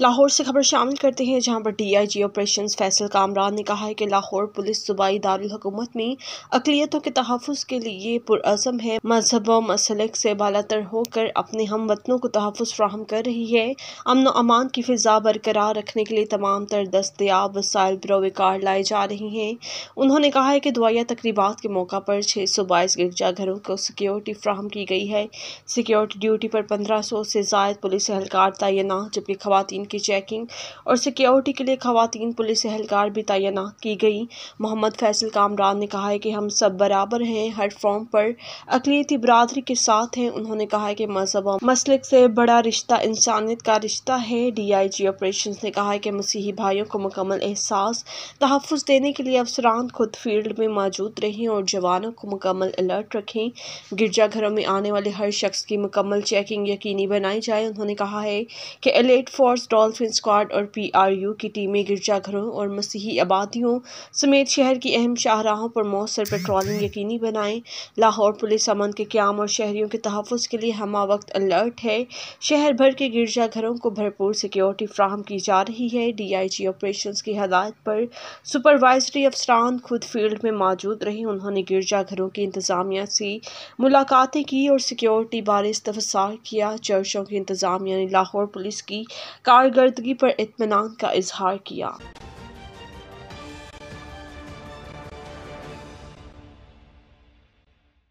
लाहौर से खबर शामिल करते हैं जहां पर डीआईजी ऑपरेशंस फैसल कामरान ने कहा है कि लाहौर पुलिस सूबाई दारकूमत में अकलीतों के तहफ़ के लिए पुरज़म है मजहब व मसलक से बालतर होकर अपने हम वतनों को तहफ़ फ्राहम कर रही है अमन अमान की फ़िज़ा बरकरार रखने के लिए तमाम तर दस्तियाब वसाइल बरोकार लाए जा रहे हैं उन्होंने कहा है कि दवाया तकरीबा के मौका पर छः सौ बाईस गिरजाघरों को सिक्योरिटी फ्राहम की गई है सिक्योरिटी ड्यूटी पर पंद्रह सौ से जायद पुलिस एहलकार तैनात जबकि खुवान की चेकिंग और सिक्योरिटी के लिए खातन पुलिस एहलकार भी तैनात की गई मोहम्मद फैसल कामरान ने कहा है कि हम सब बराबर हैं हर फॉर्म पर अकलीती बरदरी के साथ हैं उन्होंने कहा है कि मजहब मसलक से बड़ा रिश्ता इंसानियत का रिश्ता है डी आई जी ऑपरेशन ने कहा है कि मसीही भाइयों को मुकम्मल एहसास तहफ़ देने के लिए अफसरान खुद फील्ड में मौजूद रहें और जवानों को मुकम्मल अलर्ट रखें गिरजाघरों में आने वाले हर शख्स की मुकम्मल चेकिंग यकीनी बनाई जाए उन्होंने कहा है कि एलेट फोर्स डॉ डॉल्फिन स्क्वाड और पीआरयू की टीमें गिरजाघरों और मसीही आबादियों समेत शहर की अहम शाहराहों पर मौसर पेट्रोलिंग यकीनी बनाएं लाहौर पुलिस अमन के क्याम और शहरीों के तहफ़ के लिए हम वक्त अलर्ट है शहर भर के गिरजाघरों को भरपूर सिक्योरिटी फ्राहम की जा रही है डी आई जी ऑपरेशन की हदायत पर सुपरवाइजरी अफसरान खुद फील्ड में मौजूद रहे उन्होंने गिरजाघरों की इंतज़ामिया से मुलाकातें की और सिक्योरिटी बारे इस्तफसार किया चर्चों की इंतज़ामिया ने लाहौर पुलिस की कार कारकर्दगी पर इत्मीनान का इजहार किया